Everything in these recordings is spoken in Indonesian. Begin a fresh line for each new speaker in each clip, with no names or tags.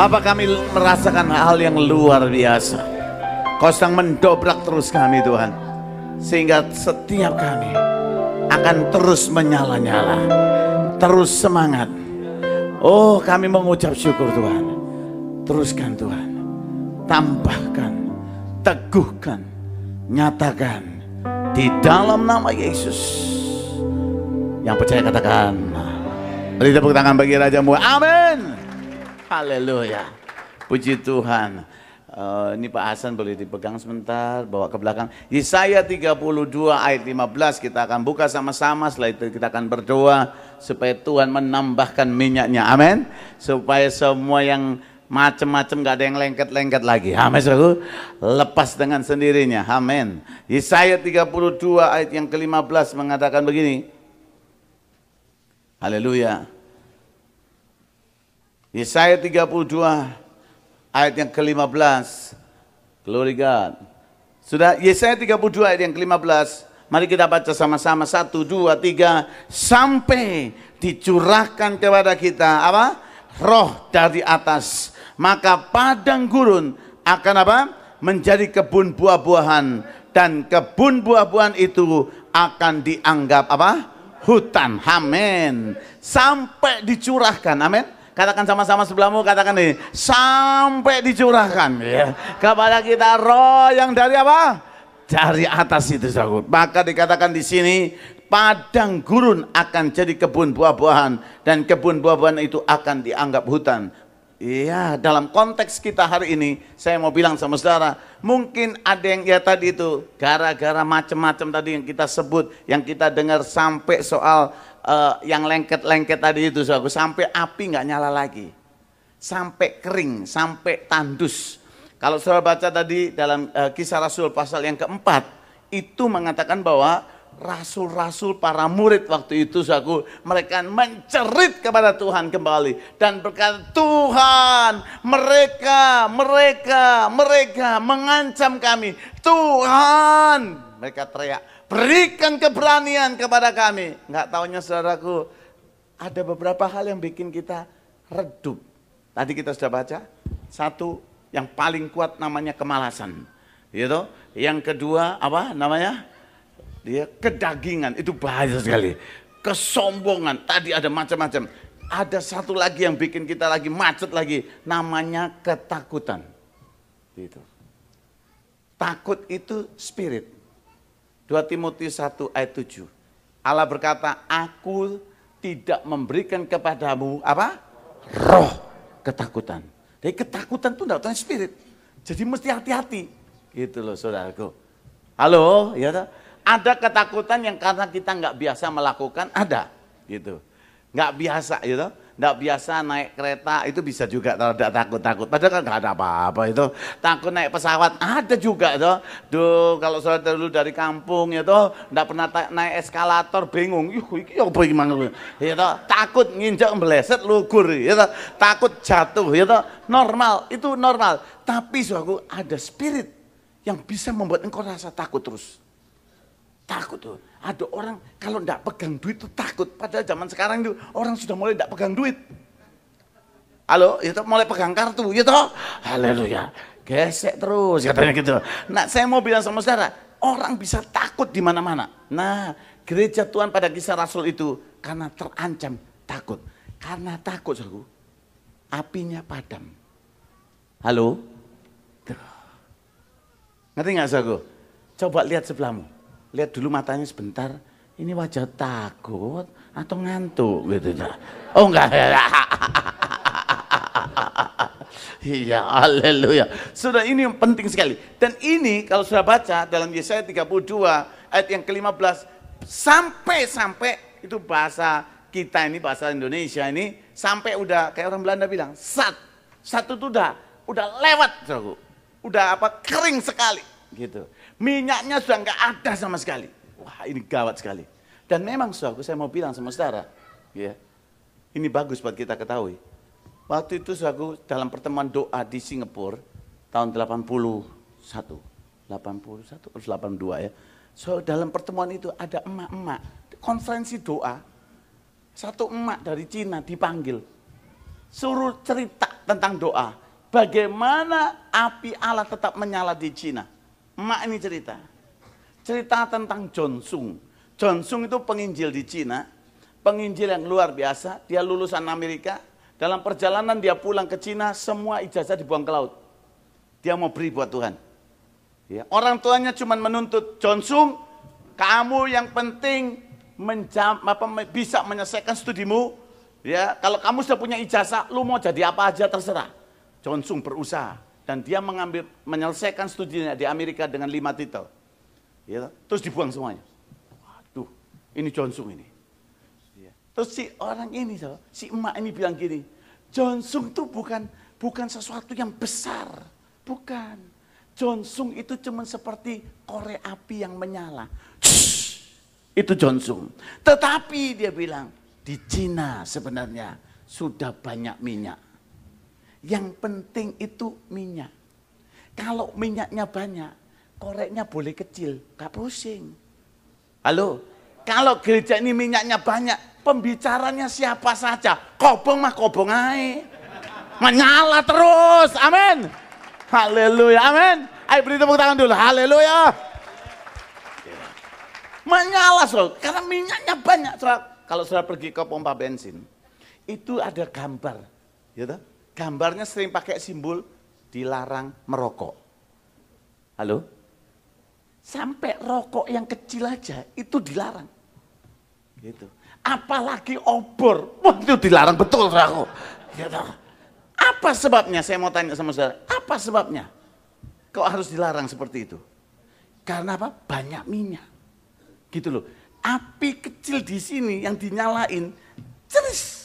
Bapa kami merasakan hal yang luar biasa. Kau sedang mendobrak terus kami Tuhan. Sehingga setiap kami akan terus menyala-nyala. Terus semangat. Oh kami mengucap syukur Tuhan. Teruskan Tuhan. Tambahkan. Teguhkan. Nyatakan. Di dalam nama Yesus. Yang percaya katakan. Beri tepuk tangan bagi Raja Amin. Haleluya. Puji Tuhan. Uh, ini Pak Hasan boleh dipegang sebentar, bawa ke belakang. Yesaya 32 ayat 15 kita akan buka sama-sama, setelah itu kita akan berdoa supaya Tuhan menambahkan minyaknya. Amin. Supaya semua yang macam-macam gak ada yang lengket-lengket lagi. Amin Lepas dengan sendirinya. Amin. Yesaya 32 ayat yang ke-15 mengatakan begini. Haleluya. Yesaya 32 ayat yang ke-15. Glory God. Sudah Yesaya 32 ayat yang ke-15. Mari kita baca sama-sama. Satu, dua, tiga. Sampai dicurahkan kepada kita. Apa? Roh dari atas. Maka padang gurun akan apa? Menjadi kebun buah-buahan. Dan kebun buah-buahan itu akan dianggap apa? Hutan. Amin. Sampai dicurahkan. Amin Katakan sama-sama sebelahmu, katakan ini. Sampai dicurahkan ya. Kepada kita roh yang dari apa? Dari atas itu saudara. Maka dikatakan di sini padang gurun akan jadi kebun buah-buahan dan kebun buah-buahan itu akan dianggap hutan. Iya, dalam konteks kita hari ini, saya mau bilang sama saudara, mungkin ada yang ya tadi itu, gara-gara macam-macam tadi yang kita sebut, yang kita dengar sampai soal uh, yang lengket-lengket tadi itu saudaraku sampai api nggak nyala lagi. Sampai kering, sampai tandus. Kalau saudara baca tadi dalam uh, kisah Rasul pasal yang keempat, itu mengatakan bahwa rasul-rasul para murid waktu itu saudaraku mereka mencerit kepada Tuhan kembali dan berkata Tuhan mereka mereka mereka mengancam kami Tuhan mereka teriak Berikan keberanian kepada kami. Enggak tahunya saudaraku, ada beberapa hal yang bikin kita redup. Tadi kita sudah baca, satu yang paling kuat namanya kemalasan. Gitu. Yang kedua apa namanya? Dia kedagingan, itu bahaya sekali. Kesombongan, tadi ada macam-macam. Ada satu lagi yang bikin kita lagi macet lagi, namanya ketakutan. Gitu. Takut itu spirit. 2 Timotius 1 ayat 7. Allah berkata, aku tidak memberikan kepadamu apa? Roh ketakutan. Jadi ketakutan itu tidak spirit. Jadi mesti hati-hati. Gitu loh saudaraku. Halo, ya toh? Ada ketakutan yang karena kita nggak biasa melakukan, ada. Gitu. Nggak biasa, gitu. Tidak biasa naik kereta itu bisa juga tidak takut-takut. Padahal kan nggak ada apa-apa itu. Takut naik pesawat ada juga itu Duh kalau saya dulu dari kampung itu ya tidak pernah naik eskalator bingung. Yuh ini apa gimana? Ya takut nginjak meleset lugur itu ya Takut jatuh itu ya Normal itu normal. Tapi suaku ada spirit yang bisa membuat engkau rasa takut terus. Takut tuh. Ada orang kalau tidak pegang duit tuh takut. Padahal zaman sekarang tuh orang sudah mulai tidak pegang duit. Halo, itu ya mulai pegang kartu, ya toh. Haleluya. Gesek terus katanya gitu. Nah, saya mau bilang sama saudara, orang bisa takut di mana-mana. Nah, gereja Tuhan pada kisah Rasul itu karena terancam takut. Karena takut, saudaraku, apinya padam. Halo? Ngerti nggak saudaraku? Coba lihat sebelahmu lihat dulu matanya sebentar, ini wajah takut atau ngantuk gitu.
Oh enggak.
Iya, haleluya. Sudah ini yang penting sekali. Dan ini kalau sudah baca dalam Yesaya 32 ayat yang ke-15 sampai-sampai itu bahasa kita ini bahasa Indonesia ini sampai udah kayak orang Belanda bilang sat satu tuh udah udah lewat saudaraku udah apa kering sekali gitu Minyaknya sudah nggak ada sama sekali. Wah ini gawat sekali. Dan memang suatu saya mau bilang sama saudara, ya, ini bagus buat kita ketahui. Waktu itu suatu dalam pertemuan doa di Singapura tahun 81, 81 atau 82 ya. So dalam pertemuan itu ada emak-emak konferensi doa. Satu emak dari Cina dipanggil suruh cerita tentang doa. Bagaimana api Allah tetap menyala di Cina. Mak ini cerita. Cerita tentang John Sung. John Sung itu penginjil di Cina. Penginjil yang luar biasa. Dia lulusan Amerika. Dalam perjalanan dia pulang ke Cina, semua ijazah dibuang ke laut. Dia mau beri buat Tuhan. Ya, orang tuanya cuma menuntut John Sung, kamu yang penting menjam, apa, bisa menyelesaikan studimu. Ya, kalau kamu sudah punya ijazah, lu mau jadi apa aja terserah. John Sung berusaha dan dia mengambil menyelesaikan studinya di Amerika dengan lima titel. Ya, terus dibuang semuanya. Waduh, ini Johnsung ini. Iya. Terus si orang ini, si emak ini bilang gini, Johnsung itu bukan bukan sesuatu yang besar, bukan. Johnsung itu cuma seperti kore api yang menyala. Itu Johnsung. Tetapi dia bilang, di Cina sebenarnya sudah banyak minyak yang penting itu minyak. Kalau minyaknya banyak, koreknya boleh kecil, gak pusing. Halo, kalau gereja ini minyaknya banyak, pembicaranya siapa saja, kobong mah kobong aja. Menyala terus, amin. Haleluya, amin. Ayo beri tepuk tangan dulu, haleluya. Menyala, so, karena minyaknya banyak. Saudara. Kalau sudah pergi ke pompa bensin, itu ada gambar, gitu gambarnya sering pakai simbol dilarang merokok. Halo? Sampai rokok yang kecil aja itu dilarang. Gitu. Apalagi obor, wah itu dilarang betul rokok. Gitu. Apa sebabnya? Saya mau tanya sama saudara. Apa sebabnya? Kok harus dilarang seperti itu? Karena apa? Banyak minyak. Gitu loh. Api kecil di sini yang dinyalain, ceris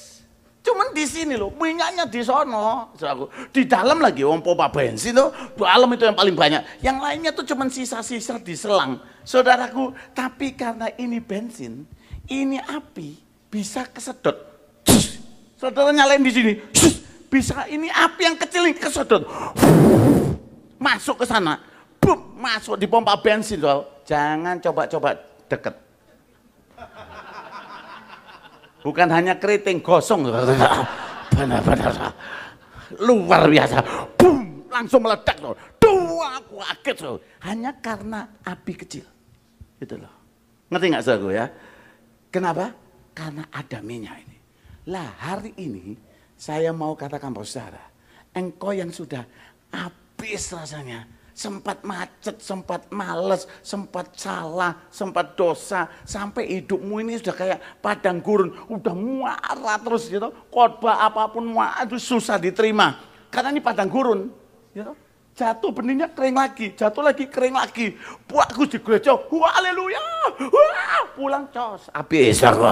di sini loh, minyaknya di sono. Aku, di dalam lagi om pompa bensin tuh, dalam itu yang paling banyak. Yang lainnya tuh cuma sisa-sisa di selang. Saudaraku, tapi karena ini bensin, ini api bisa kesedot. saudara nyalain di sini, bisa ini api yang kecil ini kesedot. Masuk ke sana, masuk di pompa bensin. Tuh. Jangan coba-coba deket Bukan hanya keriting gosong. Benar-benar. Luar biasa. Boom, langsung meledak loh. Dua aku kaget loh. Hanya karena api kecil. Itu loh. Ngerti nggak saudaraku ya? Kenapa? Karena ada minyak ini. Lah hari ini saya mau katakan bahwa saudara, engkau yang sudah habis rasanya, sempat macet, sempat males, sempat salah, sempat dosa, sampai hidupmu ini sudah kayak padang gurun, udah muara terus gitu, khotbah apapun muara itu susah diterima, karena ini padang gurun, gitu. Jatuh benihnya kering lagi, jatuh lagi kering lagi. Bagus di gereja, haleluya, pulang cos, habis aku.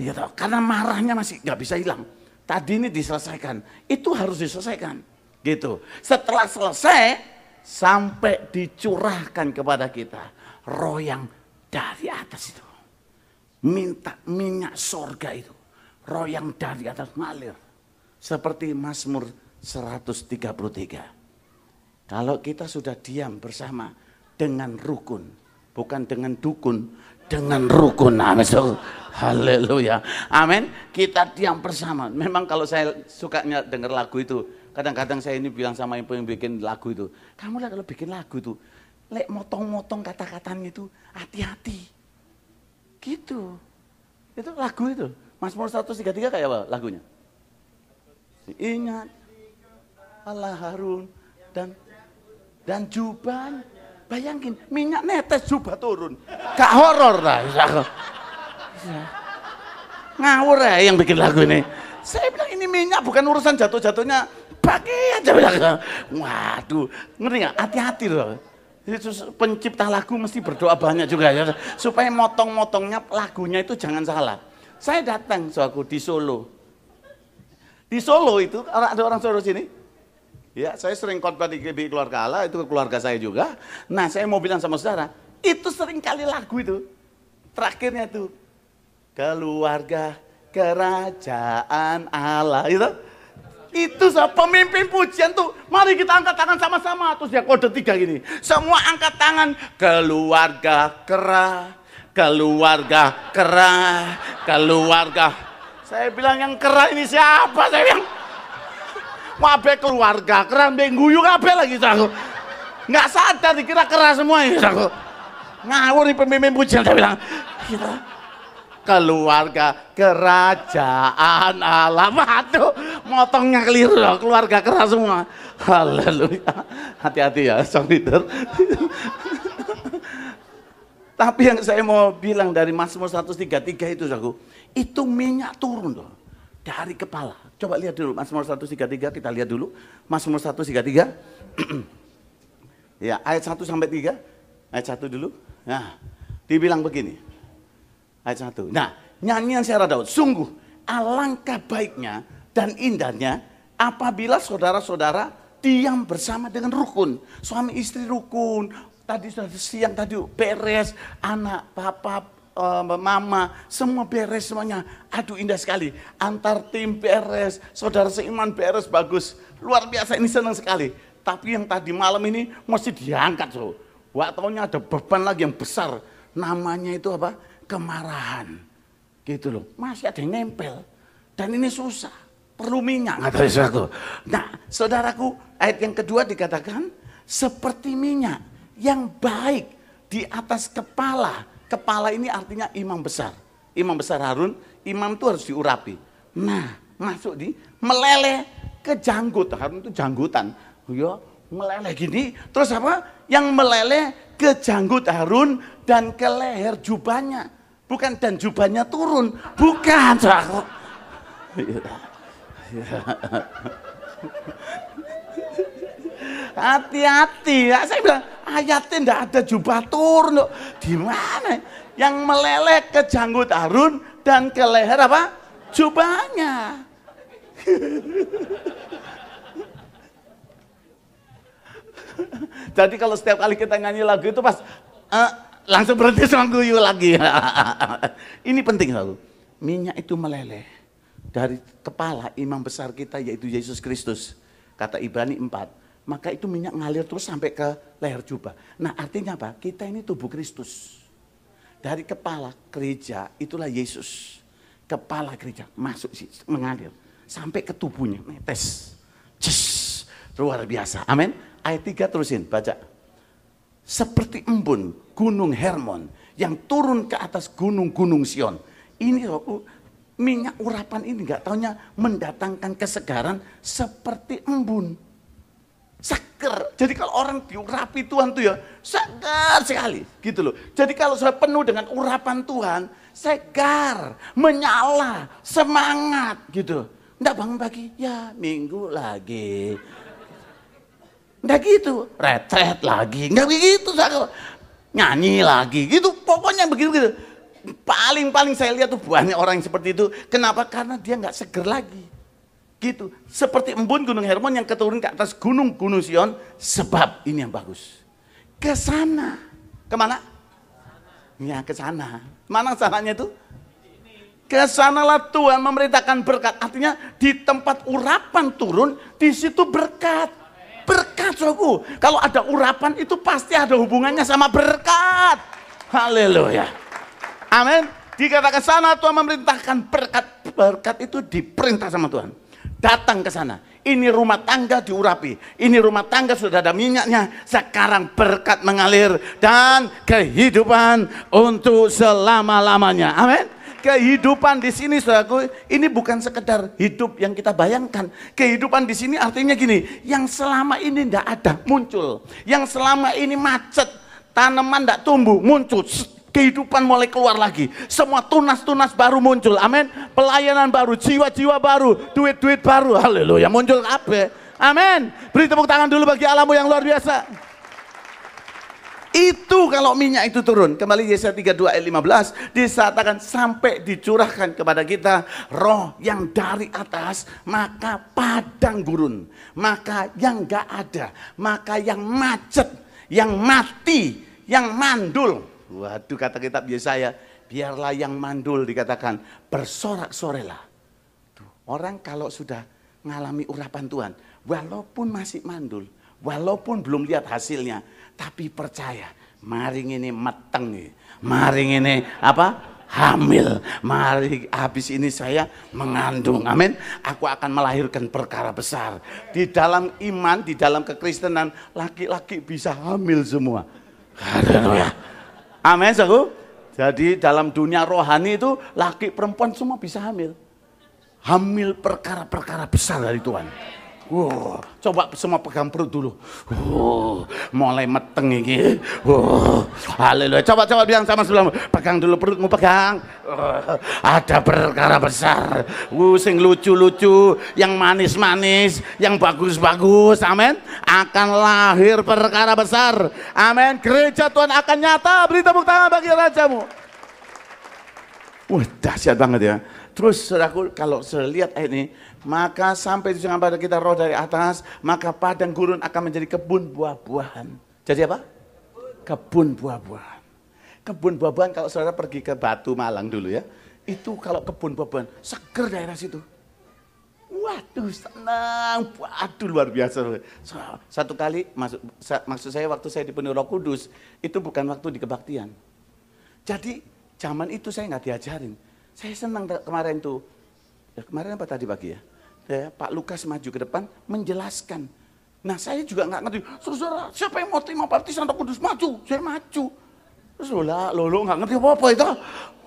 Gitu. Karena marahnya masih nggak bisa hilang. Tadi ini diselesaikan, itu harus diselesaikan. Gitu. Setelah selesai, sampai dicurahkan kepada kita roh yang dari atas itu. Minta minyak sorga itu. Roh yang dari atas ngalir. Seperti Mazmur 133. Kalau kita sudah diam bersama dengan rukun, bukan dengan dukun, dengan rukun. Amin. Nah, so, haleluya. Amin. Kita diam bersama. Memang kalau saya sukanya dengar lagu itu, kadang-kadang saya ini bilang sama yang bikin lagu itu, kamu lah kalau bikin lagu tuh, lek motong-motong kata-katanya itu hati-hati. Gitu. Itu lagu itu. mas Mor 133 kayak apa lagunya? Ingat Allah Harun dan dan juban. Bayangin, minyak netes jubah turun. kak horor lah. Ngawur ya yang bikin lagu ini. Saya bilang ini minyak bukan urusan jatuh-jatuhnya pakai aja bilang. Waduh, ngeri, nggak? Hati-hati loh. Yesus pencipta lagu mesti berdoa banyak juga ya supaya motong-motongnya lagunya itu jangan salah. Saya datang suaku di Solo. Di Solo itu ada orang Solo sini. Ya, saya sering khotbah di GBI keluarga Allah, itu keluarga saya juga. Nah, saya mau bilang sama saudara, itu sering kali lagu itu. Terakhirnya itu keluarga kerajaan Allah itu itu sah, pemimpin pujian tuh. Mari kita angkat tangan sama-sama. Terus ya kode tiga gini. Semua angkat tangan. Keluarga kera Keluarga kera Keluarga. Saya bilang yang kera ini siapa? Saya bilang. Wabe keluarga kerah. Mengguyu kabeh lagi aku. Nggak sadar dikira kera semua ini aku. Ngawur nih pemimpin pujian. Saya bilang keluarga kerajaan Allah. Waduh, motongnya keliru loh, keluarga keras semua. Haleluya. Hati-hati ya, song leader. Tapi yang saya mau bilang dari Mazmur 133 itu, Saku, itu minyak turun loh dari kepala. Coba lihat dulu Mazmur 133, kita lihat dulu Mazmur 133. ya, ayat 1 sampai 3. Ayat 1 dulu. Nah, dibilang begini. Ayat 1. Nah, nyanyian Syara Daud. Sungguh alangkah baiknya dan indahnya apabila saudara-saudara diam bersama dengan rukun. Suami istri rukun. Tadi sudah siang tadi beres, anak, papa eh, mama, semua beres semuanya. Aduh indah sekali. Antar tim beres, saudara seiman beres, bagus. Luar biasa ini senang sekali. Tapi yang tadi malam ini mesti diangkat so. Wah ada beban lagi yang besar. Namanya itu apa? kemarahan. Gitu loh. Masih ada yang nempel. Dan ini susah. Perlu minyak. Kata sesuatu Nah, saudaraku, ayat yang kedua dikatakan seperti minyak yang baik di atas kepala. Kepala ini artinya imam besar. Imam besar Harun, imam itu harus diurapi. Nah, masuk di meleleh ke janggut. Harun itu janggutan. Oh yo iya, meleleh gini. Terus apa? Yang meleleh ke janggut Harun dan ke leher jubahnya. Bukan dan jubahnya turun, bukan. Iya. Hati-hati. Ya, saya bilang, ayatnya tidak ada jubah turun. Di mana? Yang meleleh ke janggut Arun dan ke leher apa? Jubahnya. Jadi kalau setiap kali kita nyanyi lagu itu pas eh, langsung berhenti sama guyu lagi. Ini penting aku. Minyak itu meleleh dari kepala imam besar kita yaitu Yesus Kristus. Kata Ibrani 4. Maka itu minyak ngalir terus sampai ke leher jubah. Nah artinya apa? Kita ini tubuh Kristus. Dari kepala gereja itulah Yesus. Kepala gereja masuk mengalir. Sampai ke tubuhnya, Tes. Cus, luar biasa. Amin. Ayat 3 terusin, baca seperti embun gunung Hermon yang turun ke atas gunung-gunung Sion. Ini oh, minyak urapan ini nggak taunya mendatangkan kesegaran seperti embun. Seger. Jadi kalau orang diurapi Tuhan tuh ya segar sekali gitu loh. Jadi kalau sudah penuh dengan urapan Tuhan, segar, menyala, semangat gitu. Enggak bangun pagi, ya minggu lagi. Enggak gitu, retret lagi, enggak begitu. Saya nyanyi lagi, gitu. Pokoknya begitu-gitu. Paling-paling saya lihat tuh banyak orang yang seperti itu. Kenapa? Karena dia nggak seger lagi. Gitu. Seperti embun Gunung Hermon yang keturun ke atas gunung Gunung Sion. Sebab ini yang bagus. Ke sana. Kemana? Ya ke sana. Mana sananya itu? Ke sanalah Tuhan memerintahkan berkat. Artinya di tempat urapan turun, di situ berkat. Berkat suku Kalau ada urapan itu pasti ada hubungannya sama berkat. Haleluya. Amin. Dikatakan sana Tuhan memerintahkan berkat. Berkat itu diperintah sama Tuhan. Datang ke sana. Ini rumah tangga diurapi. Ini rumah tangga sudah ada minyaknya. Sekarang berkat mengalir dan kehidupan untuk selama-lamanya. Amin kehidupan di sini saudaraku, ini bukan sekedar hidup yang kita bayangkan. Kehidupan di sini artinya gini, yang selama ini tidak ada muncul, yang selama ini macet, tanaman tidak tumbuh muncul, kehidupan mulai keluar lagi. Semua tunas-tunas baru muncul. Amin. Pelayanan baru, jiwa-jiwa baru, duit-duit baru. Haleluya, muncul apa? Amin. Beri tepuk tangan dulu bagi alammu yang luar biasa. Itu kalau minyak itu turun. Kembali Yesaya 32 ayat 15 disatakan sampai dicurahkan kepada kita roh yang dari atas maka padang gurun, maka yang gak ada, maka yang macet, yang mati, yang mandul. Waduh kata kitab Yesaya, biarlah yang mandul dikatakan bersorak-sorelah. Orang kalau sudah mengalami urapan Tuhan, walaupun masih mandul, walaupun belum lihat hasilnya, tapi percaya, maring ini mateng e. maring ini apa? hamil. Mari habis ini saya mengandung. Amin. Aku akan melahirkan perkara besar. Di dalam iman, di dalam kekristenan, laki-laki bisa hamil semua. Haleluya. Amin, saudara. Jadi dalam dunia rohani itu laki perempuan semua bisa hamil. Hamil perkara-perkara besar dari Tuhan. Wow, coba semua pegang perut dulu. Wow, mulai meteng ini. Wow, haleluya. Coba coba bilang sama sebelum pegang dulu perutmu pegang. ada perkara besar. Wuh, sing lucu-lucu, yang manis-manis, yang bagus-bagus. Amin. Akan lahir perkara besar. Amin. Gereja Tuhan akan nyata. Beri tepuk tangan bagi rajamu. Wah, dahsyat banget ya. Terus saudaraku kalau saya lihat eh, ini, maka sampai di pada kita roh dari atas, maka padang gurun akan menjadi kebun buah-buahan. Jadi apa? Kebun buah-buahan. Kebun buah-buahan kalau saudara pergi ke Batu Malang dulu ya, itu kalau kebun buah-buahan, seger daerah situ. Waduh, senang. Waduh, luar biasa. Satu kali, maksud, maksud saya waktu saya dipenuhi roh kudus, itu bukan waktu di kebaktian. Jadi, zaman itu saya nggak diajarin. Saya senang kemarin tuh Ya, kemarin apa tadi pagi ya? ya Pak Lukas maju ke depan menjelaskan. Nah saya juga nggak ngerti, saudara siapa yang mau terima baptisan Santo kudus maju? Saya maju. Terus lo lo, nggak ngerti apa-apa itu.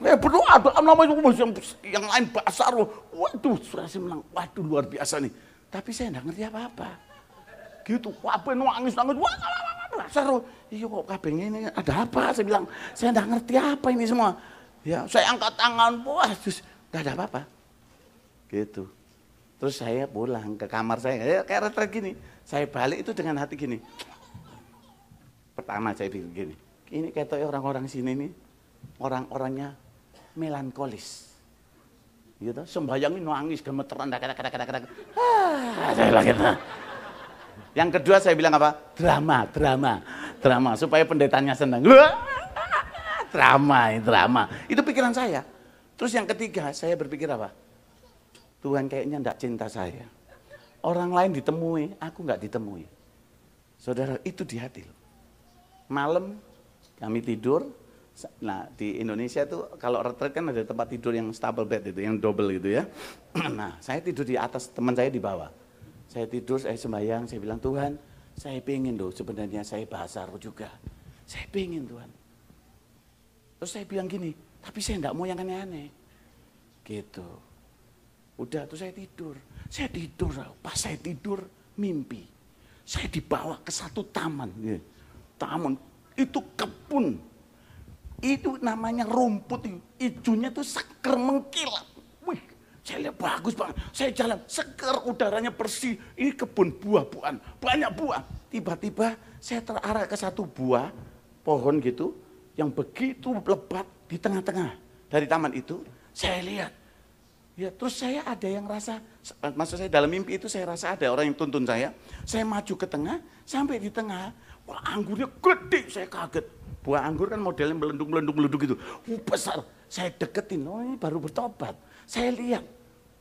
Ya berdoa, dalam nama itu yang, yang lain Pak roh. Waduh, surasi menang. Waduh luar biasa nih. Tapi saya nggak ngerti apa-apa. Gitu, apa nangis nangis, wah bahasa roh. Iya kok kabin ini ada apa? Saya bilang, saya nggak ngerti apa ini semua. Ya, saya angkat tangan, wah, terus nggak ada apa-apa. Gitu. Terus saya pulang ke kamar saya, ya, kayak retret gini. Saya balik itu dengan hati gini. Pertama saya pikir gini, ini kayak orang-orang sini nih, orang-orangnya melankolis. Gitu, sembayangin nangis, gemeteran, kada kada kada kada kada Ah, saya lagi gitu. Yang kedua saya bilang apa? Drama, drama, drama supaya pendetanya senang. Drama, drama. Itu pikiran saya. Terus yang ketiga saya berpikir apa? Tuhan kayaknya nggak cinta saya. Orang lain ditemui, aku nggak ditemui. Saudara, itu di hati. Malam kami tidur, Nah, di Indonesia tuh kalau retret kan ada tempat tidur yang stable bed itu, yang double gitu ya. nah, saya tidur di atas, teman saya di bawah. Saya tidur, saya sembahyang, saya bilang, Tuhan, saya pengen loh sebenarnya saya bahasa roh juga. Saya pengen Tuhan. Terus saya bilang gini, tapi saya enggak mau yang aneh-aneh. Gitu. Udah tuh saya tidur. Saya tidur, pas saya tidur mimpi. Saya dibawa ke satu taman. Ya. Taman, itu kebun. Itu namanya rumput, hijaunya tuh seker mengkilap. Wih, saya lihat bagus banget. Saya jalan, seker udaranya bersih. Ini kebun buah-buahan, banyak buah. Tiba-tiba saya terarah ke satu buah pohon gitu yang begitu lebat di tengah-tengah dari taman itu. Saya lihat Ya, terus saya ada yang rasa, maksud saya dalam mimpi itu saya rasa ada orang yang tuntun saya. Saya maju ke tengah, sampai di tengah, wah anggurnya gede, saya kaget. Buah anggur kan modelnya melendung-melendung-melendung gitu. Uh, besar, saya deketin, oh ini baru bertobat. Saya lihat,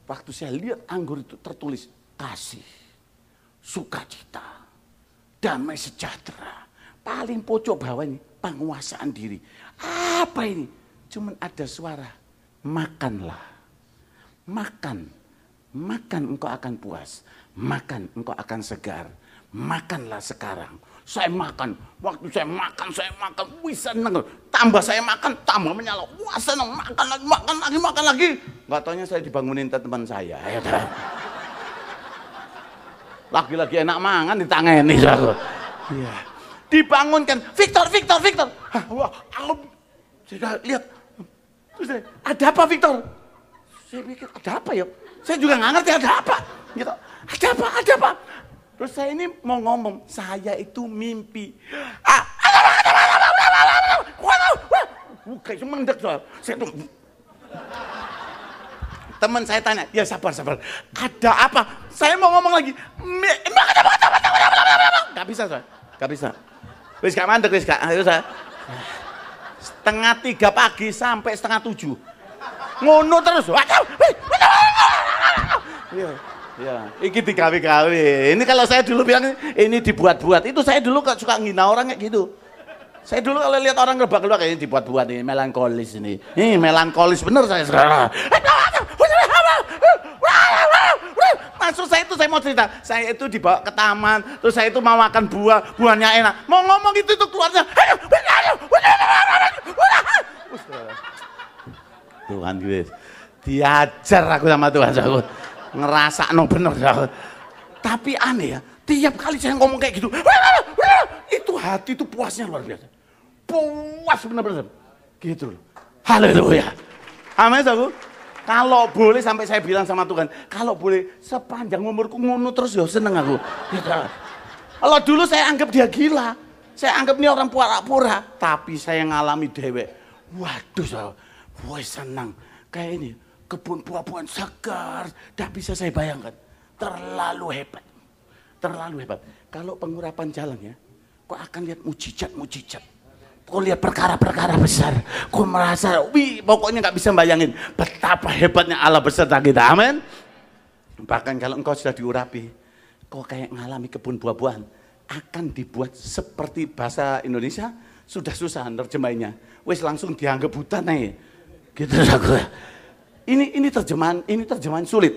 waktu saya lihat anggur itu tertulis, kasih, sukacita, damai sejahtera. Paling pojok bawah ini, penguasaan diri. Apa ini? Cuman ada suara, makanlah makan, makan engkau akan puas, makan engkau akan segar, makanlah sekarang. Saya makan, waktu saya makan, saya makan, bisa seneng. Tambah saya makan, tambah menyala. Wah, seneng makan lagi, makan lagi, makan lagi. Gak taunya saya dibangunin teman saya. Ya, Lagi-lagi enak mangan, di ditangani saya. Iya. Dibangunkan, Victor, Victor, Victor. Hah, wah, aku, saya lihat. ada apa Victor? Saya pikir, ada apa ya? Saya juga nggak ngerti ada apa. Gitu. Ada apa? Ada apa? Terus saya ini mau ngomong, saya itu mimpi. Ah, Ada apa? Ada apa? Ada apa? Ada apa? Ada apa? Ada apa? ada apa? Ada Saya mau ngomong lagi, apa? bisa soal, Ada bisa. Wis gak mandek, wis gak, apa? Ada Setengah tiga pagi sampai setengah tujuh ngono terus. Iya. Ya, iki digawe-gawe. Ini kalau saya dulu bilang ini dibuat-buat, itu saya dulu kok suka ngina orang kayak gitu. Saya dulu kalau lihat orang lebak kayak ini dibuat-buat ini melankolis ini. Ini melankolis bener saya sekarang. Maksud saya itu saya mau cerita, saya itu dibawa ke taman, terus saya itu mau makan buah, buahnya enak. Mau ngomong itu itu keluarnya. Tuhan gitu, diajar aku sama Tuhan aku ngerasa no bener aku. tapi aneh ya tiap kali saya ngomong kayak gitu itu hati itu puasnya luar biasa puas bener-bener gitu loh haleluya amin aku kalau boleh sampai saya bilang sama Tuhan kalau boleh sepanjang umurku ngono terus ya seneng aku gitu. kalau dulu saya anggap dia gila saya anggap ini orang pura-pura tapi saya ngalami dewek waduh saya Woi senang. Kayak ini, kebun buah-buahan segar. Dah bisa saya bayangkan. Terlalu hebat. Terlalu hebat. Kalau pengurapan jalan ya, kau akan lihat mujizat-mujizat. Kau lihat perkara-perkara besar. Kau merasa, wih pokoknya nggak bisa bayangin betapa hebatnya Allah beserta kita. Amin. Bahkan kalau engkau sudah diurapi, kau kayak mengalami kebun buah-buahan. Akan dibuat seperti bahasa Indonesia, sudah susah nerjemahnya. Wes langsung dianggap buta nih Gitu Ini ini terjemahan ini terjemahan sulit.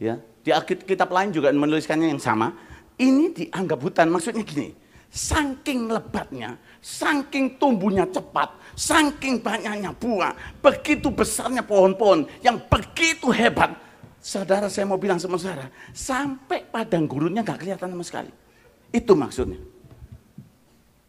Ya, di kitab lain juga menuliskannya yang sama. Ini dianggap hutan maksudnya gini. Saking lebatnya, saking tumbuhnya cepat, saking banyaknya buah, begitu besarnya pohon-pohon yang begitu hebat. Saudara saya mau bilang sama saudara, sampai padang gurunnya nggak kelihatan sama sekali. Itu maksudnya.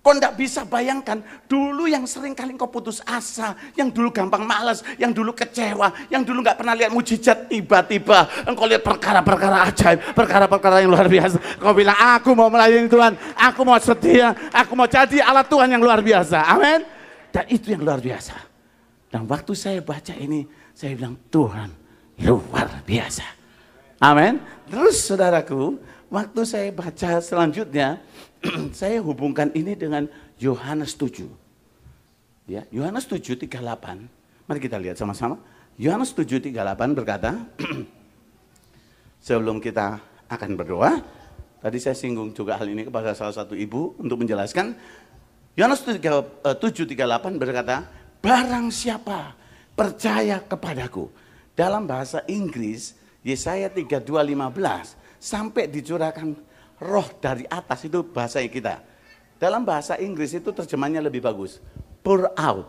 Kau tidak bisa bayangkan dulu yang sering kali kau putus asa, yang dulu gampang malas, yang dulu kecewa, yang dulu nggak pernah lihat mujizat, tiba-tiba engkau lihat perkara-perkara ajaib, perkara-perkara yang luar biasa. Kau bilang, aku mau melayani Tuhan, aku mau setia, aku mau jadi alat Tuhan yang luar biasa. Amin. Dan itu yang luar biasa. Dan waktu saya baca ini, saya bilang, Tuhan luar biasa. Amin. Terus saudaraku, waktu saya baca selanjutnya, saya hubungkan ini dengan Yohanes 7. Ya, Yohanes 7:38. Mari kita lihat sama-sama. Yohanes 7:38 berkata, sebelum kita akan berdoa, tadi saya singgung juga hal ini kepada salah satu ibu untuk menjelaskan Yohanes 7:38 eh, berkata, barang siapa percaya kepadaku. Dalam bahasa Inggris Yesaya 32:15 sampai dicurahkan roh dari atas itu bahasa kita. Dalam bahasa Inggris itu terjemahnya lebih bagus. Pour out.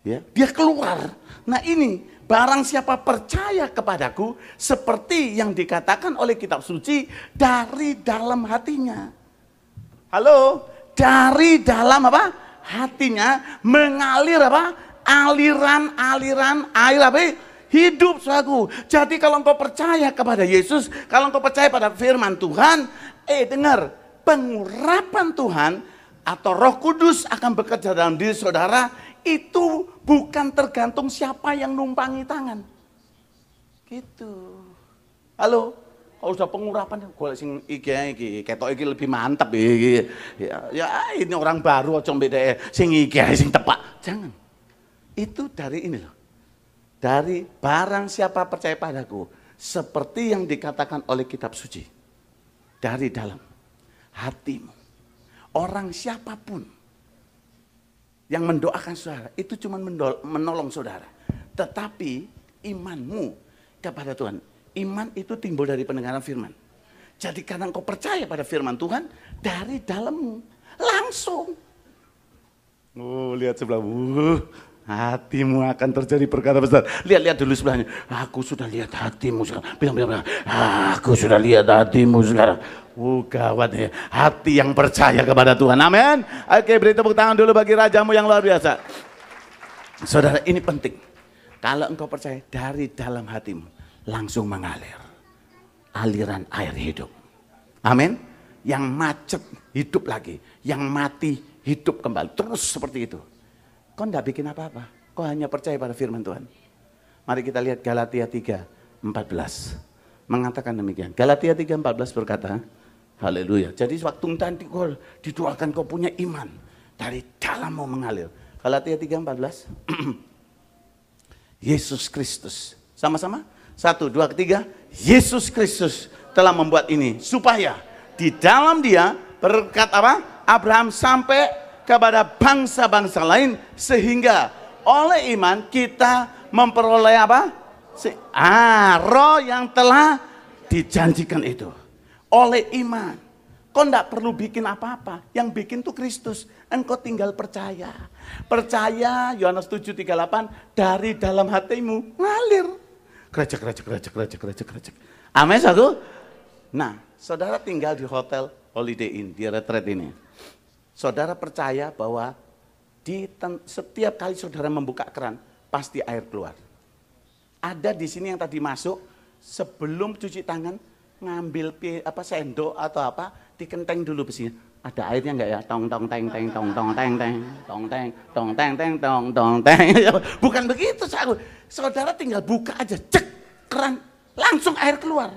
Ya, dia keluar. Nah ini, barang siapa percaya kepadaku seperti yang dikatakan oleh kitab suci dari dalam hatinya. Halo, dari dalam apa? Hatinya mengalir apa? Aliran-aliran air apa? hidup suaku. Jadi kalau engkau percaya kepada Yesus, kalau engkau percaya pada firman Tuhan, eh dengar, pengurapan Tuhan atau Roh Kudus akan bekerja dalam diri saudara itu bukan tergantung siapa yang numpangi tangan. Gitu. Halo, kalau sudah pengurapan gue sing iki iki ketok iki lebih mantep iki. Ya, ya ini orang baru aja beda sing iki sing tepak. Jangan. Itu dari ini loh dari barang siapa percaya padaku seperti yang dikatakan oleh kitab suci dari dalam hatimu orang siapapun yang mendoakan saudara itu cuma menolong saudara tetapi imanmu kepada Tuhan iman itu timbul dari pendengaran firman jadi karena engkau percaya pada firman Tuhan dari dalammu langsung oh lihat sebelah uh, hatimu akan terjadi perkara besar. Lihat-lihat dulu sebelahnya. Aku sudah lihat hatimu sekarang. Bilang, bilang, bilang. Aku sudah lihat hatimu sekarang. Oh gawat ya. Hati yang percaya kepada Tuhan. Amin. Oke beri tepuk tangan dulu bagi rajamu yang luar biasa. Saudara ini penting. Kalau engkau percaya dari dalam hatimu. Langsung mengalir. Aliran air hidup. Amin. Yang macet hidup lagi. Yang mati hidup kembali. Terus seperti itu. Kau tidak bikin apa-apa. Kau hanya percaya pada firman Tuhan. Mari kita lihat Galatia 3, 14. Mengatakan demikian. Galatia 3, 14 berkata, Haleluya. Jadi waktu nanti kau didoakan kau punya iman. Dari dalam mau mengalir. Galatia 3, 14. Yesus Kristus. Sama-sama? Satu, dua, ketiga. Yesus Kristus telah membuat ini. Supaya di dalam dia berkat apa? Abraham sampai kepada bangsa-bangsa lain sehingga oleh iman kita memperoleh apa? Si, ah, roh yang telah dijanjikan itu. Oleh iman. Kau tidak perlu bikin apa-apa. Yang bikin tuh Kristus. Engkau tinggal percaya. Percaya, Yohanes 7:38 dari dalam hatimu ngalir. Kerajak, kerajak, kerajak, kerajak, kerajak, kerajak. Amin aku? Nah, saudara tinggal di hotel Holiday Inn, di retret ini. Saudara percaya bahwa di setiap kali saudara membuka keran, pasti air keluar. Ada di sini yang tadi masuk, sebelum cuci tangan, ngambil apa sendok atau apa, dikenteng dulu besinya ada airnya enggak ya? Tong tong teng teng tong tong teng teng tong teng tong teng teng tong tong teng. Bukan begitu saudara. Saudara tinggal buka aja, cek keran, langsung air keluar.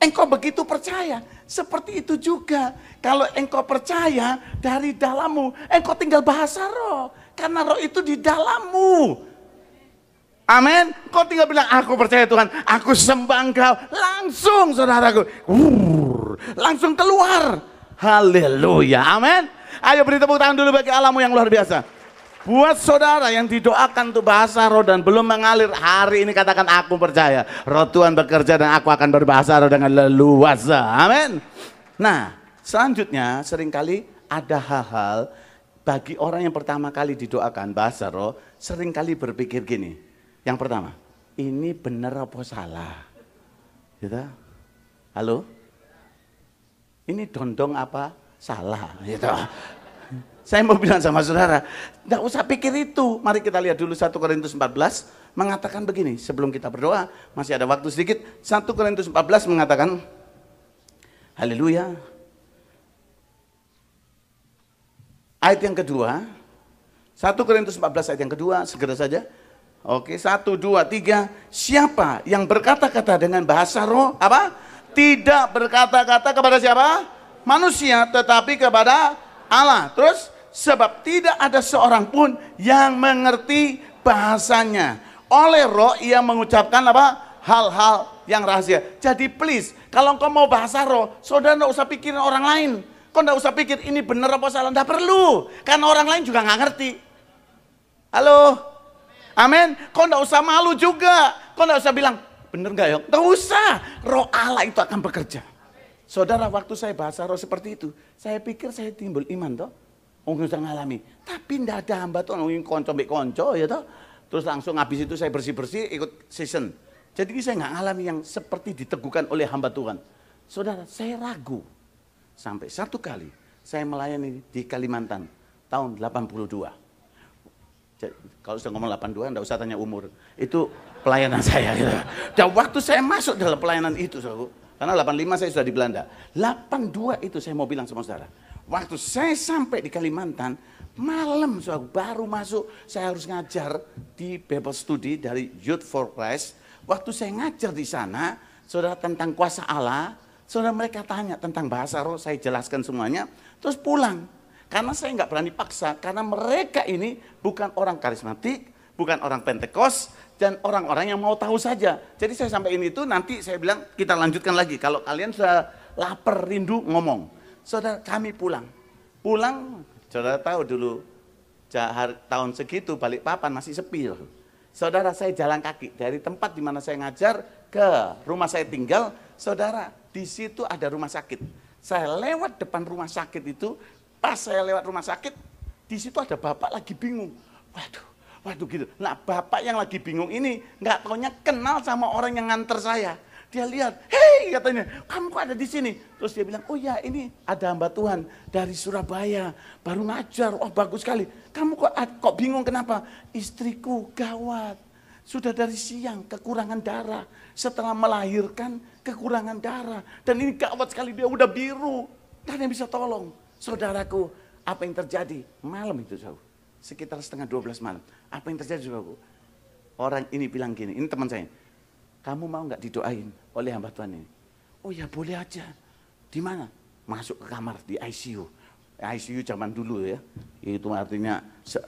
Engkau begitu percaya. Seperti itu juga, kalau engkau percaya dari dalammu, engkau tinggal bahasa roh. Karena roh itu di dalammu. Amin. Kau tinggal bilang, aku percaya Tuhan, aku sembah engkau. Langsung saudaraku, wurr, langsung keluar. Haleluya, amin. Ayo beri tepuk tangan dulu bagi alamu yang luar biasa. Buat saudara yang didoakan untuk bahasa roh dan belum mengalir, hari ini katakan aku percaya. Roh Tuhan bekerja dan aku akan berbahasa roh dengan leluasa. Amin. Nah, selanjutnya seringkali ada hal-hal bagi orang yang pertama kali didoakan bahasa roh, seringkali berpikir gini. Yang pertama, ini benar apa salah? Gitu. Halo? Ini dondong apa salah? Gitu. Saya mau bilang sama saudara, tidak usah pikir itu. Mari kita lihat dulu 1 Korintus 14 mengatakan begini. Sebelum kita berdoa, masih ada waktu sedikit. 1 Korintus 14 mengatakan, Haleluya. Ayat yang kedua, 1 Korintus 14 ayat yang kedua, segera saja. Oke, satu, dua, tiga. Siapa yang berkata-kata dengan bahasa roh? Apa? Tidak berkata-kata kepada siapa? Manusia, tetapi kepada Allah. Terus, Sebab tidak ada seorang pun yang mengerti bahasanya. Oleh roh ia mengucapkan apa? Hal-hal yang rahasia. Jadi please, kalau engkau mau bahasa roh, saudara enggak usah pikirin orang lain. Kau enggak usah pikir ini benar apa salah, enggak perlu. Karena orang lain juga nggak ngerti. Halo? Amin. Kau enggak usah malu juga. Kau enggak usah bilang, benar nggak ya? Enggak usah. Roh Allah itu akan bekerja. Saudara, waktu saya bahasa roh seperti itu, saya pikir saya timbul iman toh. Wong saya ngalami. Tapi tidak ada hamba tuh ngomongin konco mbek konco ya toh. Terus langsung habis itu saya bersih-bersih ikut season. Jadi saya nggak ngalami yang seperti diteguhkan oleh hamba Tuhan. Saudara, saya ragu. Sampai satu kali saya melayani di Kalimantan tahun 82. Jadi, kalau sudah ngomong 82 enggak usah tanya umur. Itu pelayanan saya gitu. Dan waktu saya masuk dalam pelayanan itu Saudara, karena 85 saya sudah di Belanda. 82 itu saya mau bilang sama Saudara Waktu saya sampai di Kalimantan, malam so, baru masuk, saya harus ngajar di Bible Study dari Youth for Christ. Waktu saya ngajar di sana, saudara tentang kuasa Allah, saudara mereka tanya tentang bahasa roh, saya jelaskan semuanya, terus pulang. Karena saya nggak berani paksa, karena mereka ini bukan orang karismatik, bukan orang Pentekos, dan orang-orang yang mau tahu saja. Jadi saya sampaikan itu, nanti saya bilang kita lanjutkan lagi. Kalau kalian sudah lapar, rindu, ngomong saudara kami pulang. Pulang, saudara tahu dulu jahar, tahun segitu balik papan masih sepi. Loh. Saudara saya jalan kaki dari tempat di mana saya ngajar ke rumah saya tinggal. Saudara, di situ ada rumah sakit. Saya lewat depan rumah sakit itu, pas saya lewat rumah sakit, di situ ada bapak lagi bingung. Waduh, waduh gitu. Nah bapak yang lagi bingung ini nggak taunya kenal sama orang yang nganter saya. Dia lihat, hei katanya, kamu kok ada di sini? Terus dia bilang, oh ya ini ada hamba Tuhan dari Surabaya, baru ngajar, oh bagus sekali. Kamu kok, kok bingung kenapa? Istriku gawat, sudah dari siang kekurangan darah. Setelah melahirkan kekurangan darah. Dan ini gawat sekali, dia udah biru. Dan yang bisa tolong, saudaraku, apa yang terjadi? Malam itu jauh, sekitar setengah 12 malam. Apa yang terjadi jauh? Orang ini bilang gini, ini teman saya, kamu mau nggak didoain oleh hamba Tuhan ini? Oh ya boleh aja. Di mana? Masuk ke kamar di ICU. ICU zaman dulu ya. Itu artinya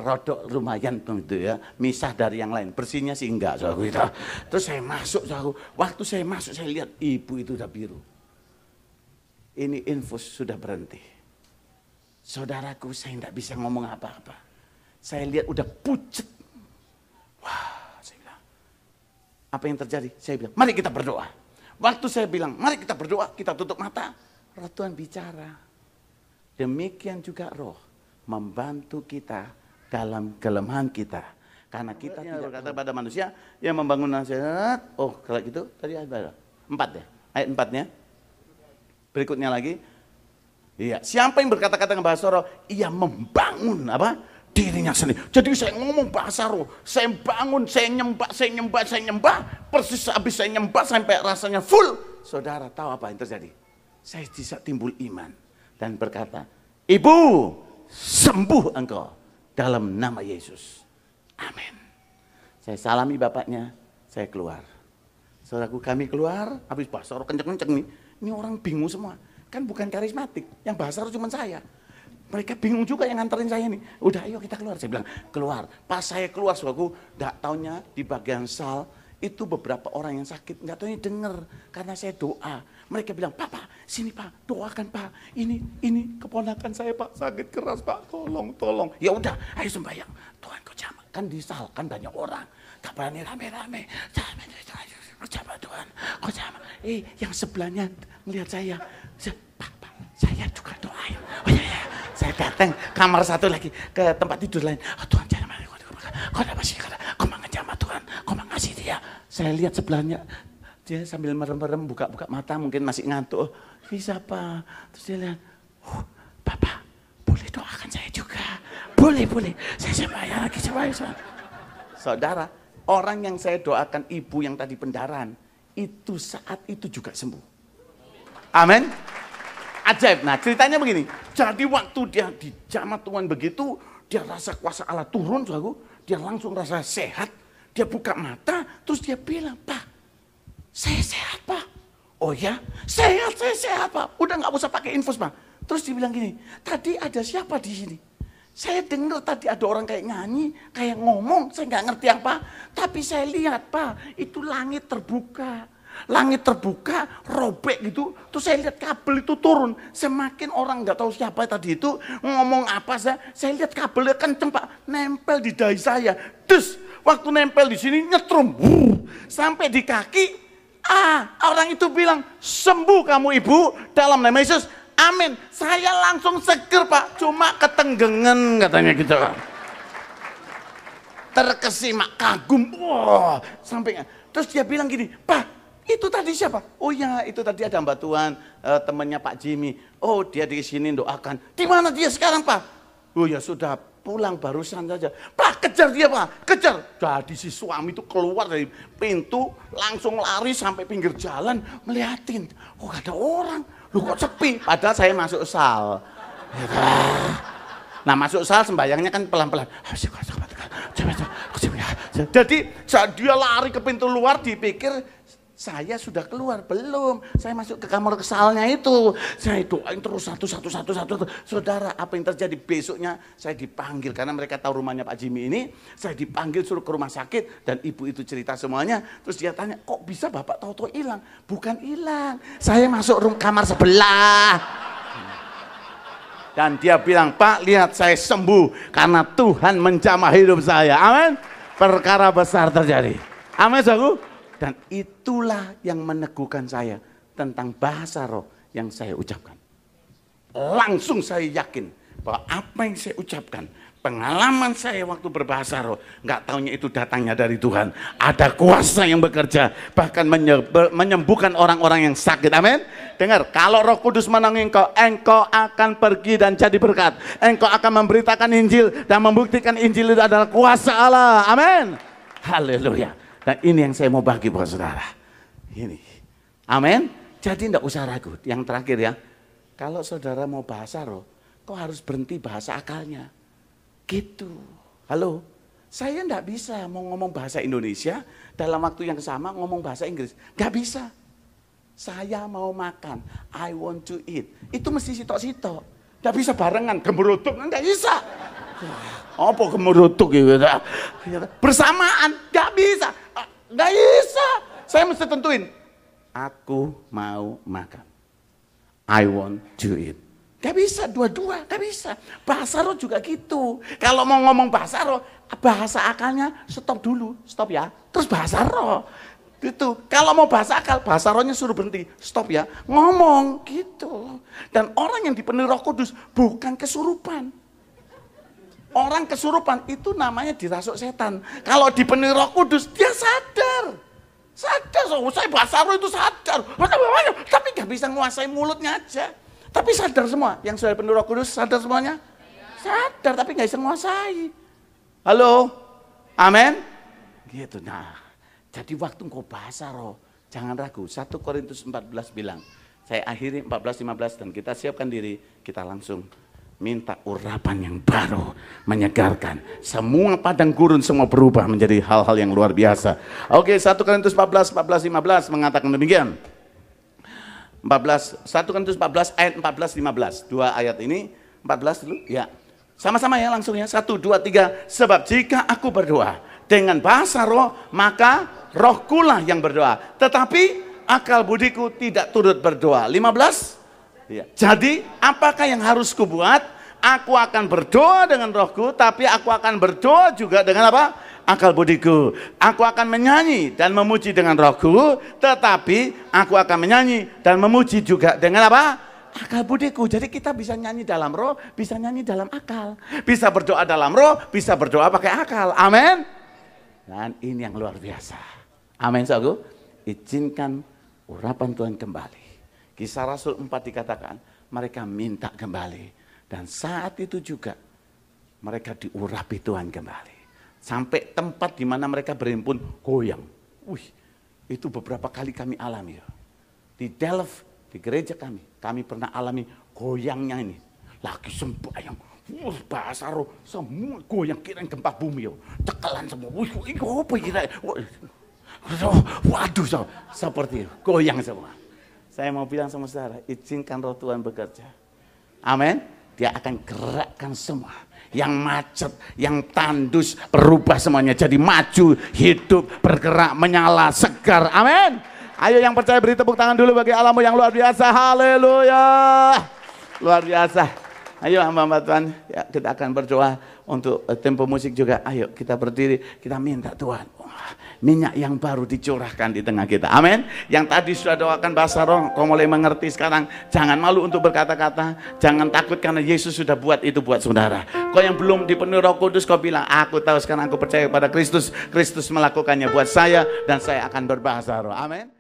rodok lumayan begitu ya. Misah dari yang lain. Bersihnya sih enggak. So, kita. Gitu. Terus saya masuk. So, Waktu saya masuk saya lihat ibu itu udah biru. Ini infus sudah berhenti. Saudaraku saya enggak bisa ngomong apa-apa. Saya lihat udah pucet Apa yang terjadi? Saya bilang, mari kita berdoa. Waktu saya bilang, mari kita berdoa, kita tutup mata. Roh Tuhan bicara. Demikian juga roh membantu kita dalam kelemahan kita. Karena kita ya, tidak berkata pada manusia yang membangun nasihat. Oh, kalau gitu tadi ayat berapa empat ya. Ayat empatnya. Berikutnya lagi. Iya, siapa yang berkata-kata ngebahas roh, ia membangun apa? dirinya sendiri. Jadi saya ngomong bahasa roh, saya bangun, saya nyembah, saya nyembah, saya nyembah, persis habis saya nyembah sampai rasanya full. Saudara tahu apa yang terjadi? Saya bisa timbul iman dan berkata, Ibu, sembuh engkau dalam nama Yesus. Amin. Saya salami bapaknya, saya keluar. Saudaraku kami keluar, habis bahasa roh kenceng-kenceng nih. Ini orang bingung semua. Kan bukan karismatik, yang bahasa roh cuma saya. Mereka bingung juga yang nganterin saya ini. Udah ayo kita keluar. Saya bilang, keluar. Pas saya keluar, suaku, gak taunya di bagian sal, itu beberapa orang yang sakit. Gak taunya denger, karena saya doa. Mereka bilang, papa, sini Pak, doakan Pak. Ini, ini keponakan saya Pak, sakit keras Pak, tolong, tolong. Ya udah, ayo sembahyang. Tuhan kau jamak. Kan di sal, kan banyak orang. Gak berani rame-rame. Kau Jamak Tuhan, kau jamak. Eh, yang sebelahnya melihat saya. Pak, Pak, saya juga doain. Oh ya, ya saya datang kamar satu lagi ke tempat tidur lain. Oh, Tuhan jangan marah. Kau ada masih sih? kau mengejam Tuhan, kau sih dia. Saya lihat sebelahnya, dia sambil merem-merem buka-buka mata mungkin masih ngantuk. Oh, bisa apa? Terus dia lihat, oh, Bapak boleh doakan saya juga. Boleh, boleh. Saya sembahyang lagi, coba Saudara, orang yang saya doakan ibu yang tadi pendaran, itu saat itu juga sembuh. Amin ajaib. Nah ceritanya begini, jadi waktu dia di jamaah Tuhan begitu, dia rasa kuasa Allah turun, saudaraku, dia langsung rasa sehat, dia buka mata, terus dia bilang, Pak, saya sehat Pak. Oh ya, sehat, saya sehat Pak. Udah nggak usah pakai infus Pak. Terus dia bilang gini, tadi ada siapa di sini? Saya dengar tadi ada orang kayak nyanyi, kayak ngomong, saya nggak ngerti apa. Tapi saya lihat Pak, itu langit terbuka Langit terbuka, robek gitu. Terus saya lihat kabel itu turun. Semakin orang nggak tahu siapa tadi itu ngomong apa saya. Saya lihat kabelnya kan pak, nempel di dahi saya. Terus waktu nempel di sini nyetrum. Wuh, sampai di kaki, ah orang itu bilang, sembuh kamu ibu dalam nama Yesus. Amin. Saya langsung seger pak, cuma ketenggengan katanya gitu. Terkesima, kagum, Wah, sampai terus dia bilang gini, pak itu tadi siapa? Oh ya, itu tadi ada Mbak Tuan, uh, temannya Pak Jimmy. Oh, dia di sini doakan. Di mana dia sekarang, Pak? Oh ya sudah, pulang barusan saja. Pak, kejar dia, Pak. Kejar. Jadi si suami itu keluar dari pintu, langsung lari sampai pinggir jalan, melihatin. Oh, ada orang. Lu kok sepi? Padahal saya masuk sal. Ya kan? Nah, masuk sal sembayangnya kan pelan-pelan. Ah, Jadi saat dia lari ke pintu luar dipikir saya sudah keluar, belum. Saya masuk ke kamar kesalnya itu. Saya doain terus satu, satu, satu, satu. Saudara, apa yang terjadi besoknya? Saya dipanggil karena mereka tahu rumahnya Pak Jimmy ini. Saya dipanggil suruh ke rumah sakit dan ibu itu cerita semuanya. Terus dia tanya, kok bisa bapak tahu-tahu hilang? Bukan hilang, saya masuk room kamar sebelah. Dan dia bilang, Pak lihat saya sembuh karena Tuhan menjamah hidup saya. Amin. Perkara besar terjadi. Amin, saudaraku. Dan itulah yang meneguhkan saya tentang bahasa roh yang saya ucapkan. Langsung saya yakin bahwa apa yang saya ucapkan, pengalaman saya waktu berbahasa roh, nggak taunya itu datangnya dari Tuhan. Ada kuasa yang bekerja, bahkan menyembuhkan orang-orang yang sakit. Amin. Dengar, kalau roh kudus menangin engkau, engkau akan pergi dan jadi berkat. Engkau akan memberitakan Injil dan membuktikan Injil itu adalah kuasa Allah. Amin. Haleluya dan nah, ini yang saya mau bagi buat saudara. Ini. Amin. Jadi tidak usah ragu. Yang terakhir ya. Kalau saudara mau bahasa roh, kau harus berhenti bahasa akalnya. Gitu. Halo. Saya tidak bisa mau ngomong bahasa Indonesia dalam waktu yang sama ngomong bahasa Inggris. Gak bisa. Saya mau makan. I want to eat. Itu mesti sitok-sitok. Gak bisa barengan. Gemerutuk. Gak bisa. Apa kemerutuk gitu. Bersamaan, gak bisa. Gak bisa. Saya mesti tentuin. Aku mau makan. I want to eat. Gak bisa, dua-dua, gak bisa. Bahasa roh juga gitu. Kalau mau ngomong bahasa roh, bahasa akalnya stop dulu, stop ya. Terus bahasa roh. Gitu. Kalau mau bahasa akal, bahasa rohnya suruh berhenti. Stop ya. Ngomong gitu. Dan orang yang dipenuhi roh kudus bukan kesurupan. Orang kesurupan itu namanya dirasuk setan. Kalau dipenuhi roh kudus, dia sadar. Sadar, so, oh, saya bahasa roh itu sadar. Tapi nggak bisa menguasai mulutnya aja. Tapi sadar semua. Yang sudah penuh roh kudus, sadar semuanya? Sadar, tapi nggak bisa menguasai. Halo? Amin? Gitu, nah. Jadi waktu engkau bahasa roh, jangan ragu. 1 Korintus 14 bilang, saya akhiri 14, 15 dan kita siapkan diri, kita langsung minta urapan yang baru menyegarkan semua padang gurun semua berubah menjadi hal-hal yang luar biasa oke 1 Korintus 14 14 15 mengatakan demikian 14 1 Korintus 14 ayat 14 15 dua ayat ini 14 dulu ya sama-sama ya langsung ya 1 2 3 sebab jika aku berdoa dengan bahasa roh maka rohkulah yang berdoa tetapi akal budiku tidak turut berdoa 15 Ya. Jadi apakah yang harus kubuat? Aku akan berdoa dengan rohku, tapi aku akan berdoa juga dengan apa? Akal budiku. Aku akan menyanyi dan memuji dengan rohku, tetapi aku akan menyanyi dan memuji juga dengan apa? Akal budiku. Jadi kita bisa nyanyi dalam roh, bisa nyanyi dalam akal. Bisa berdoa dalam roh, bisa berdoa pakai akal. Amin. Dan ini yang luar biasa. Amin, saudaraku. Izinkan urapan Tuhan kembali Kisah Rasul 4 dikatakan, mereka minta kembali. Dan saat itu juga mereka diurapi Tuhan kembali. Sampai tempat di mana mereka berhimpun goyang. Wih, itu beberapa kali kami alami. Ya. Di Delft, di gereja kami, kami pernah alami goyangnya ini. Lagi sembahyang, ayam bahasa roh, semua goyang kirain gempa bumi yo. Ya. Cekalan semua. Wih, apa kira? Waduh, so. seperti itu, goyang semua. Saya mau bilang sama saudara, izinkan roh Tuhan bekerja. Amin. Dia akan gerakkan semua. Yang macet, yang tandus, berubah semuanya. Jadi maju, hidup, bergerak, menyala, segar. Amin. Ayo yang percaya beri tepuk tangan dulu bagi alamu yang luar biasa. Haleluya. Luar biasa. Ayo hamba-hamba Tuhan, ya, kita akan berdoa untuk eh, tempo musik juga. Ayo kita berdiri, kita minta Tuhan minyak yang baru dicurahkan di tengah kita. Amin. Yang tadi sudah doakan bahasa roh, kau mulai mengerti sekarang. Jangan malu untuk berkata-kata, jangan takut karena Yesus sudah buat itu buat saudara. Kau yang belum dipenuhi roh kudus, kau bilang, aku tahu sekarang aku percaya kepada Kristus. Kristus melakukannya buat saya dan saya akan berbahasa roh. Amin.